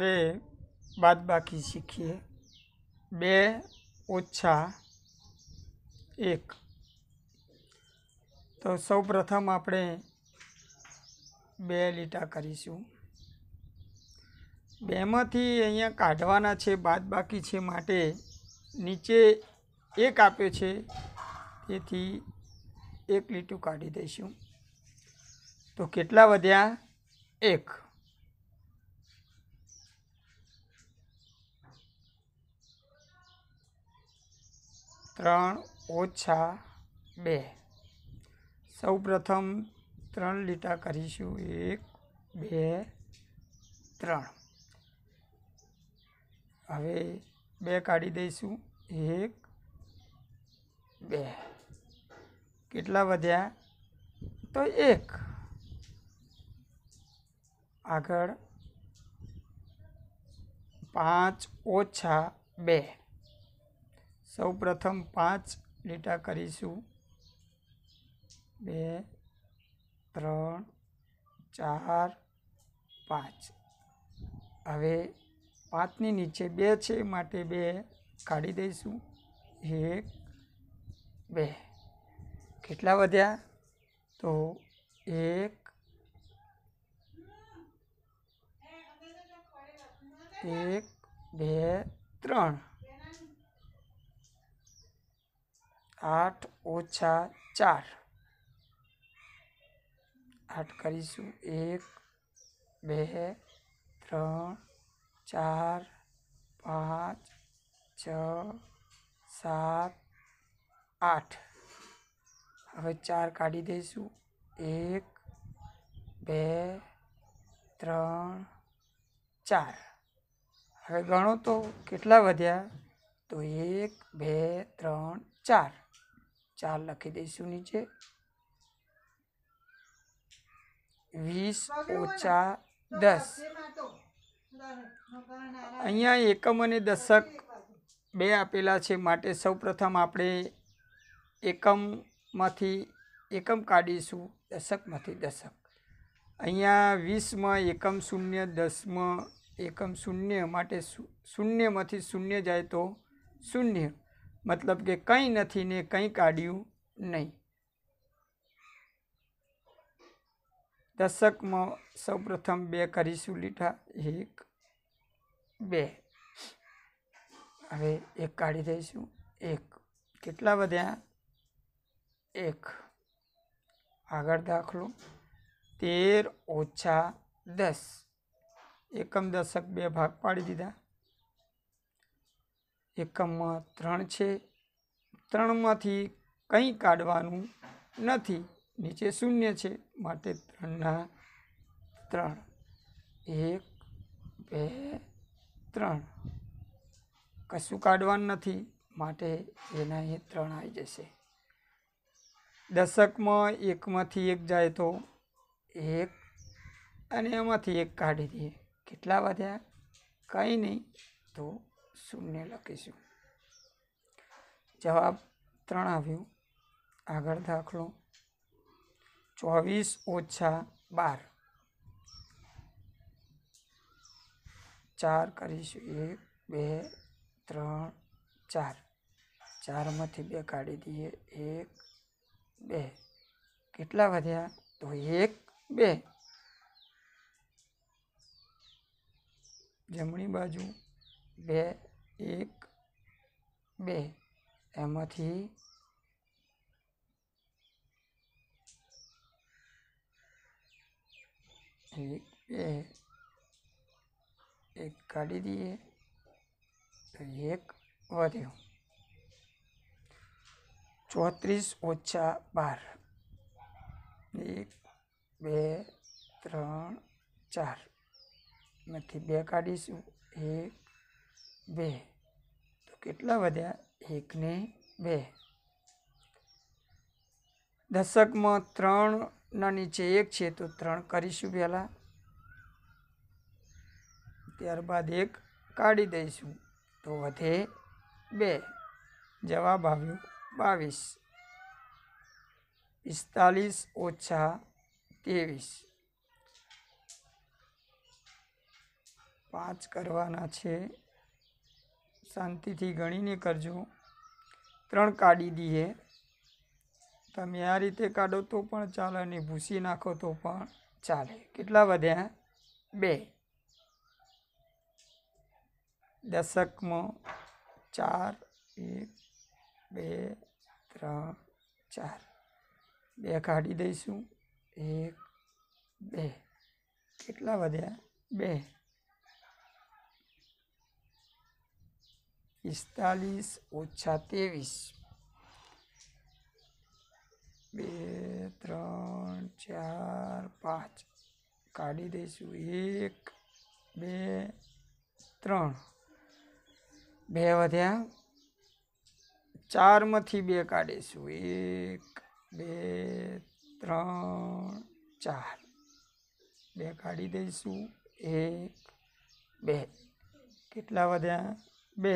ત્યારે બાદબાકી શીખીએ બે ઓછા એક તો સૌ પ્રથમ આપણે બે લીટા કરીશું બેમાંથી અહીંયા કાઢવાના છે બાદબાકી છે માટે નીચે એક આપ્યો છે તેથી એક લીટું કાઢી દઈશું તો કેટલા વધ્યા એક ત્રણ ઓછા બે સૌ પ્રથમ ત્રણ લીટા કરીશું એક બે ત્રણ હવે બે કાઢી દઈશું એક બે કેટલા વધ્યા તો એક આગળ પાંચ ઓછા બે સૌ પ્રથમ પાંચ લીટા કરીશું બે ત્રણ ચાર પાંચ હવે પાંચની નીચે બે છે માટે બે કાઢી દઈશું એક બે કેટલા વધ્યા તો એક એક બે ત્રણ આઠ ઓછા ચાર આઠ કરીશું એક બે ત્રણ ચાર પાંચ છ સાત આઠ હવે ચાર કાઢી દઈશું એક બે ત્રણ ચાર હવે ગણો તો કેટલા વધ્યા તો એક બે ત્રણ ચાર ચાર લખી દઈશું નીચે વીસ ઓછા દસ અહીંયા એકમ અને દશક બે આપેલા છે માટે સૌપ્રથમ આપણે એકમમાંથી એકમ કાઢીશું દશકમાંથી દશક અહીંયા વીસમાં એકમ શૂન્ય દસમાં એકમ શૂન્ય માટે શૂન્યમાંથી શૂન્ય જાય તો શૂન્ય મતલબ કે કંઈ નથી ને કંઈ કાઢ્યું નહીં દશકમાં સૌપ્રથમ બે કરીશું લીટા એક બે હવે એક કાઢી દઈશું એક કેટલા વધ્યા એક આગળ દાખલો તેર ઓછા દસ એકમ દશક બે ભાગ પાડી દીધા એકમમાં ત્રણ છે ત્રણમાંથી કંઈ કાઢવાનું નથી નીચે શૂન્ય છે માટે ત્રણના ત્રણ એક બે ત્રણ કશું કાઢવાનું નથી માટે એના એ ત્રણ આવી જશે દશકમાં એકમાંથી એક જાય તો એક અને એમાંથી એક કાઢી દઈએ કેટલા વધ્યા કંઈ નહીં તો શૂન્ય લખીશું જવાબ ત્રણ આવ્યું આગળ દાખલો ચોવીસ ઓછા બાર ચાર કરીશું એક બે ત્રણ ચાર ચારમાંથી બે કાઢી દઈએ એક બે કેટલા વધ્યા તો એક બે જમણી બાજુ બે 1 2 એમથી 1 1 કાઢી દી เย તો 1 વધ્યો 34 - 12 1 2 3 4 nanti 2 કાઢીશું 1 2 કેટલા વધ્યા એકને બે દશકમાં ત્રણના નીચે એક છે તો ત્રણ કરીશું પહેલાં ત્યારબાદ એક કાઢી દઈશું તો વધે બે જવાબ આવ્યો બાવીસ પિસ્તાલીસ ઓછા ત્રેવીસ પાંચ કરવાના છે શાંતિથી ગણીને કરજો ત્રણ કાઢી દઈએ તમે આ રીતે કાઢો તો પણ ચાલે અને ભૂસી નાખો તો પણ ચાલે કેટલા વધ્યા બે દશકમાં ચાર એક બે ત્રણ ચાર બે કાઢી દઈશું એક બે કેટલા વધ્યા બે પિસ્તાલીસ ઓછા ત્રેવીસ બે ત્રણ ચાર પાંચ કાઢી દઈશું એક બે ત્રણ બે વધ્યા ચારમાંથી બે કાઢીશું એક બે ત્રણ ચાર બે કાઢી દઈશું એક બે કેટલા વધ્યા બે